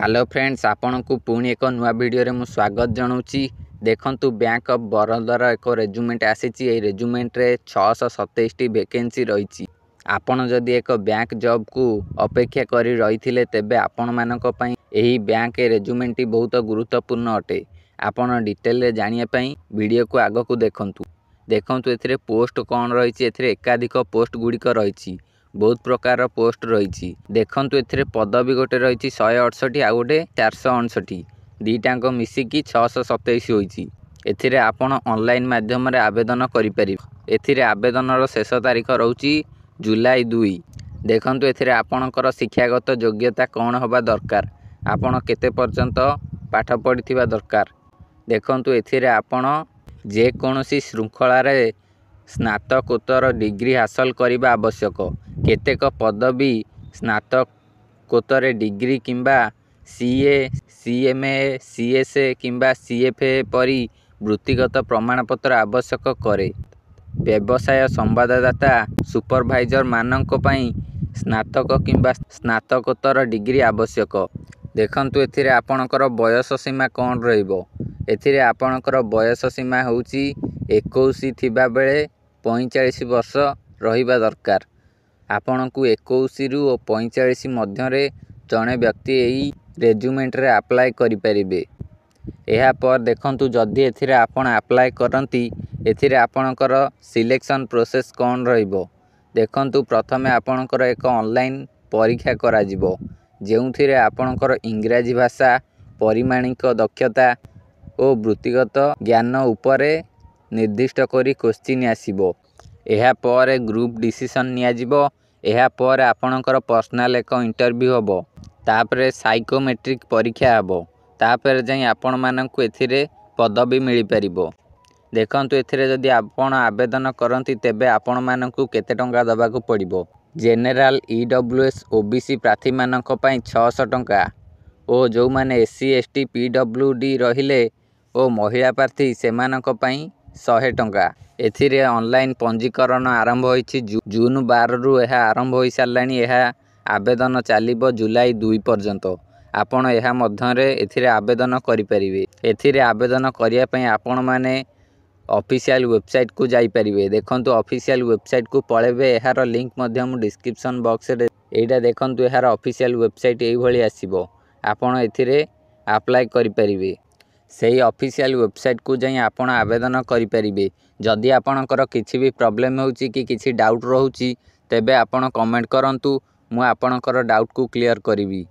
hello friends ଆପଣଙ୍କୁ ପୁଣି ଏକ ନୂଆ ଭିଡ଼ିଓରେ ମୁଁ ସ୍ୱାଗତ ଜଣାଉଛି ଦେଖନ୍ତୁ ବ୍ୟାଙ୍କ ଅଫ୍ ବରୋଦାର ଏକ ରେଜୁମେଣ୍ଟ ଆସିଛି ଏହି ରେଜୁମେଣ୍ଟରେ ଛଅଶହ ସତେଇଶଟି ଭେକେନ୍ସି ରହିଛି ଆପଣ ଯଦି ଏକ ବ୍ୟାଙ୍କ ଜବ୍କୁ ଅପେକ୍ଷା କରି ରହିଥିଲେ ତେବେ ଆପଣମାନଙ୍କ ପାଇଁ ଏହି ବ୍ୟାଙ୍କ ରେଜୁମେଣ୍ଟଟି ବହୁତ ଗୁରୁତ୍ୱପୂର୍ଣ୍ଣ ଅଟେ ଆପଣ ଡିଟେଲରେ ଜାଣିବା ପାଇଁ ଭିଡ଼ିଓକୁ ଆଗକୁ ଦେଖନ୍ତୁ ଦେଖନ୍ତୁ ଏଥିରେ ପୋଷ୍ଟ କ'ଣ ରହିଛି ଏଥିରେ ଏକାଧିକ ପୋଷ୍ଟ ଗୁଡ଼ିକ ରହିଛି ବହୁତ ପ୍ରକାରର ପୋଷ୍ଟ ରହିଛି ଦେଖନ୍ତୁ ଏଥିରେ ପଦବୀ ଗୋଟେ ରହିଛି ଶହେ ଅଠଷଠି ଆଉ ଗୋଟେ ଚାରିଶହ ଅଣଷଠି ଦୁଇଟାଙ୍କ ମିଶିକି ଛଅଶହ ସତେଇଶ ହୋଇଛି ଏଥିରେ ଆପଣ ଅନଲାଇନ୍ ମାଧ୍ୟମରେ ଆବେଦନ କରିପାରିବେ ଏଥିରେ ଆବେଦନର ଶେଷ ତାରିଖ ରହୁଛି ଜୁଲାଇ ଦୁଇ ଦେଖନ୍ତୁ ଏଥିରେ ଆପଣଙ୍କର ଶିକ୍ଷାଗତ ଯୋଗ୍ୟତା କ'ଣ ହେବା ଦରକାର ଆପଣ କେତେ ପର୍ଯ୍ୟନ୍ତ ପାଠ ପଢ଼ିଥିବା ଦରକାର ଦେଖନ୍ତୁ ଏଥିରେ ଆପଣ ଯେକୌଣସି ଶୃଙ୍ଖଳାରେ ସ୍ନାତକୋତ୍ତର ଡିଗ୍ରୀ ହାସଲ କରିବା ଆବଶ୍ୟକ କେତେକ ପଦବୀ ସ୍ନାତକୋତ୍ତର ଡିଗ୍ରୀ କିମ୍ବା C A C M A C S A କିମ୍ବା ସି ଏଫ୍ ଏ ପରି ବୃତ୍ତିଗତ ପ୍ରମାଣପତ୍ର ଆବଶ୍ୟକ କରେ ବ୍ୟବସାୟ ସମ୍ବାଦଦାତା ସୁପରଭାଇଜରମାନଙ୍କ ପାଇଁ ସ୍ନାତକ କିମ୍ବା ସ୍ନାତକୋତ୍ତର ଡିଗ୍ରୀ ଆବଶ୍ୟକ ଦେଖନ୍ତୁ ଏଥିରେ ଆପଣଙ୍କର ବୟସ ସୀମା କ'ଣ ରହିବ ଏଥିରେ ଆପଣଙ୍କର ବୟସ ସୀମା ହେଉଛି ଏକୋଇଶ ଥିବାବେଳେ ପଇଁଚାଳିଶ ବର୍ଷ ରହିବା ଦରକାର ଆପଣଙ୍କୁ ଏକୋଇଶରୁ ପଇଁଚାଳିଶ ମଧ୍ୟରେ ଜଣେ ବ୍ୟକ୍ତି ଏହି ରେଜୁମେଣ୍ଟରେ ଆପ୍ଲାଏ କରିପାରିବେ ଏହାପରେ ଦେଖନ୍ତୁ ଯଦି ଏଥିରେ ଆପଣ ଆପ୍ଲାଏ କରନ୍ତି ଏଥିରେ ଆପଣଙ୍କର ସିଲେକ୍ସନ୍ ପ୍ରୋସେସ୍ କ'ଣ ରହିବ ଦେଖନ୍ତୁ ପ୍ରଥମେ ଆପଣଙ୍କର ଏକ ଅନଲାଇନ୍ ପରୀକ୍ଷା କରାଯିବ ଯେଉଁଥିରେ ଆପଣଙ୍କର ଇଂରାଜୀ ଭାଷା ପରିମାଣିକ ଦକ୍ଷତା ଓ ବୃତ୍ତିଗତ ଜ୍ଞାନ ଉପରେ ନିର୍ଦ୍ଦିଷ୍ଟ କରି କୋଶ୍ଚିନ୍ ଆସିବ ଏହା ପରେ ଗ୍ରୁପ୍ ଡିସିସନ୍ ନିଆଯିବ ଏହାପରେ ଆପଣଙ୍କର ପର୍ସନାଲ୍ ଏକ ଇଣ୍ଟରଭ୍ୟୁ ହେବ ତାପରେ ସାଇକୋମେଟ୍ରିକ୍ ପରୀକ୍ଷା ହେବ ତାପରେ ଯାଇ ଆପଣମାନଙ୍କୁ ଏଥିରେ ପଦବୀ ମିଳିପାରିବ ଦେଖନ୍ତୁ ଏଥିରେ ଯଦି ଆପଣ ଆବେଦନ କରନ୍ତି ତେବେ ଆପଣମାନଙ୍କୁ କେତେ ଟଙ୍କା ଦେବାକୁ ପଡ଼ିବ general E W S O B C ପ୍ରାର୍ଥୀମାନଙ୍କ ପାଇଁ ଛଅଶହ ଟଙ୍କା ଓ ଯେଉଁମାନେ S C S T P W D ରହିଲେ ଓ ମହିଳା ପ୍ରାର୍ଥୀ ସେମାନଙ୍କ ପାଇଁ ଶହେ ଟଙ୍କା ଏଥିରେ ଅନଲାଇନ୍ ପଞ୍ଜୀକରଣ ଆରମ୍ଭ ହୋଇଛି ଜୁନ୍ ବାରରୁ ଏହା ଆରମ୍ଭ ହୋଇସାରିଲାଣି ଏହା ଆବେଦନ ଚାଲିବ ଜୁଲାଇ ଦୁଇ ପର୍ଯ୍ୟନ୍ତ ଆପଣ ଏହା ମଧ୍ୟରେ ଏଥିରେ ଆବେଦନ କରିପାରିବେ ଏଥିରେ ଆବେଦନ କରିବା ପାଇଁ ଆପଣମାନେ ଅଫିସିଆଲ୍ ୱେବସାଇଟକୁ ଯାଇପାରିବେ ଦେଖନ୍ତୁ ଅଫିସିଆଲ୍ ୱେବସାଇଟକୁ ପଳେଇବେ ଏହାର ଲିଙ୍କ୍ ମଧ୍ୟ ମୁଁ ଡିସ୍କ୍ରିପସନ୍ ବକ୍ସରେ ଏଇଟା ଦେଖନ୍ତୁ ଏହାର ଅଫିସିଆଲ୍ ୱେବସାଇଟ୍ ଏଇଭଳି ଆସିବ ଆପଣ ଏଥିରେ ଆପ୍ଲାଏ କରିପାରିବେ ସେହି ଅଫିସିଆଲ୍ ୱେବସାଇଟ୍କୁ ଯାଇ ଆପଣ ଆବେଦନ କରିପାରିବେ ଯଦି ଆପଣଙ୍କର କିଛି ବି ପ୍ରୋବ୍ଲେମ୍ ହେଉଛି କି କିଛି ଡାଉଟ୍ ରହୁଛି ତେବେ ଆପଣ କମେଣ୍ଟ କରନ୍ତୁ ମୁଁ ଆପଣଙ୍କର ଡାଉଟ୍କୁ କ୍ଲିୟର କରିବି